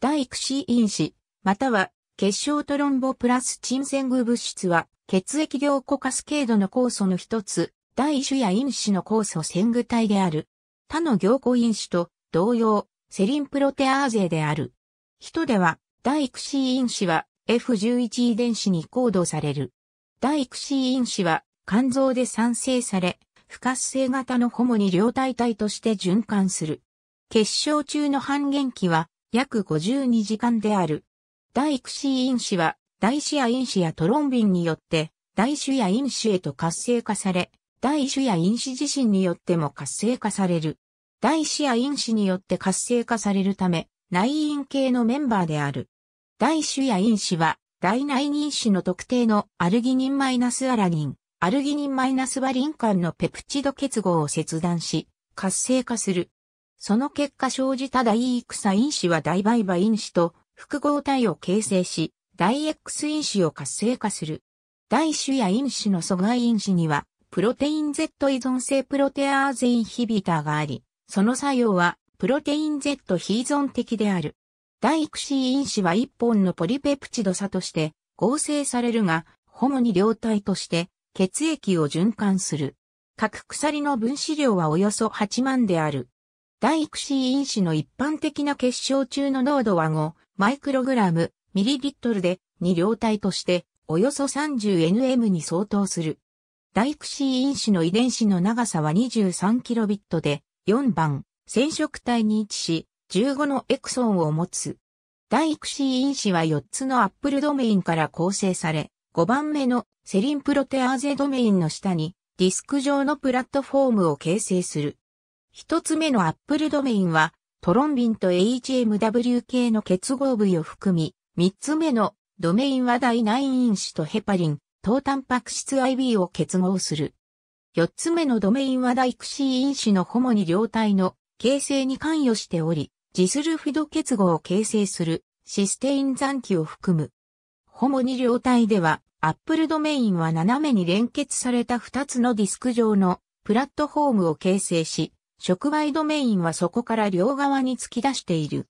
ダイクシー因子、または結晶トロンボプラスチンセング物質は、血液凝固カスケードの酵素の一つ、第種や因子の酵素線具体である。他の凝固因子と同様、セリンプロテアーゼである。人では、第クシー因子は F11 遺伝子に行動される。第クシー因子は肝臓で産生され、不活性型の主に両体体として循環する。結晶中の半減期は約52時間である。大クシー因子は、大視野因子やトロンビンによって、大主や因子へと活性化され、大主や因子自身によっても活性化される。大視野因子によって活性化されるため、内因系のメンバーである。大主や因子は、大内因子の特定のアルギニンマイナスアラニン、アルギニンマイナスバリン間のペプチド結合を切断し、活性化する。その結果生じた大サ因子は大売買因子と複合体を形成し、大 X 因子を活性化する。大種や因子の阻害因子には、プロテイン Z 依存性プロテアーゼインヒビターがあり、その作用は、プロテイン Z 非依存的である。第ー因子は1本のポリペプチド差として合成されるが、主に両体として血液を循環する。各鎖の分子量はおよそ8万である。第育子因子の一般的な結晶中の濃度は5マイクログラムミリリットルで2両体としておよそ 30nm に相当する。第育子因子の遺伝子の長さは 23kb で4番染色体に位置し15のエクソンを持つ。第育子因子は4つのアップルドメインから構成され5番目のセリンプロテアーゼドメインの下にディスク上のプラットフォームを形成する。一つ目のアップルドメインは、トロンビンと HMW 系の結合部位を含み、三つ目のドメインは第9因子とヘパリン、糖タンパク質 IB を結合する。四つ目のドメインは第クシー因子のホモに両体の形成に関与しており、ジスルフィド結合を形成するシステイン残機を含む。ホモに両体では、アップルドメインは斜めに連結された二つのディスク上のプラットフォームを形成し、触媒ドメインはそこから両側に突き出している。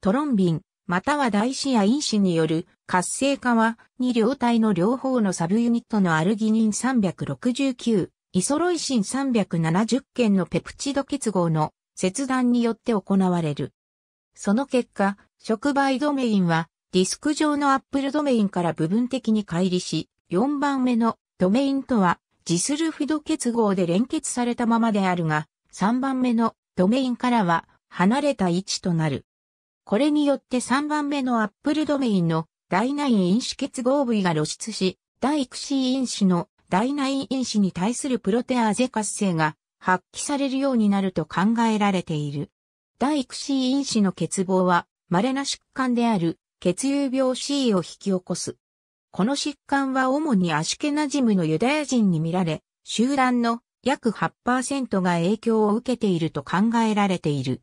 トロンビン、または大子や因子による活性化は、2両体の両方のサブユニットのアルギニン369、イソロイシン370件のペプチド結合の切断によって行われる。その結果、触媒ドメインはディスク上のアップルドメインから部分的に乖離し、4番目のドメインとはジスルフィド結合で連結されたままであるが、3番目のドメインからは離れた位置となる。これによって3番目のアップルドメインの第9因子結合部位が露出し、第9子因子の第9因子に対するプロテアーゼ活性が発揮されるようになると考えられている。第9子因子の欠乏は稀な疾患である血友病 C を引き起こす。この疾患は主にアシュケナジムのユダヤ人に見られ、集団の約8%が影響を受けていると考えられている。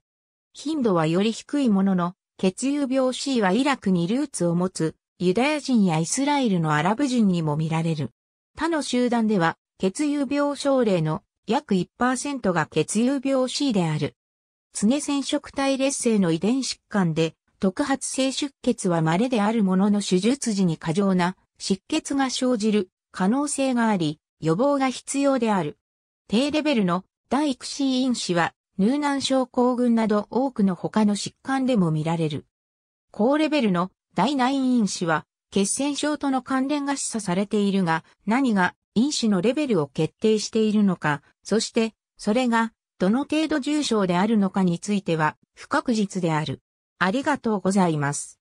頻度はより低いものの、血友病 C はイラクにルーツを持つユダヤ人やイスラエルのアラブ人にも見られる。他の集団では、血友病症例の約1%が血友病 C である。常染色体劣性の遺伝疾患で、特発性出血は稀であるものの手術時に過剰な失血が生じる可能性があり、予防が必要である。低レベルの第育子因子は、乳難症候群など多くの他の疾患でも見られる。高レベルの第内因子は、血栓症との関連が示唆されているが、何が因子のレベルを決定しているのか、そして、それが、どの程度重症であるのかについては、不確実である。ありがとうございます。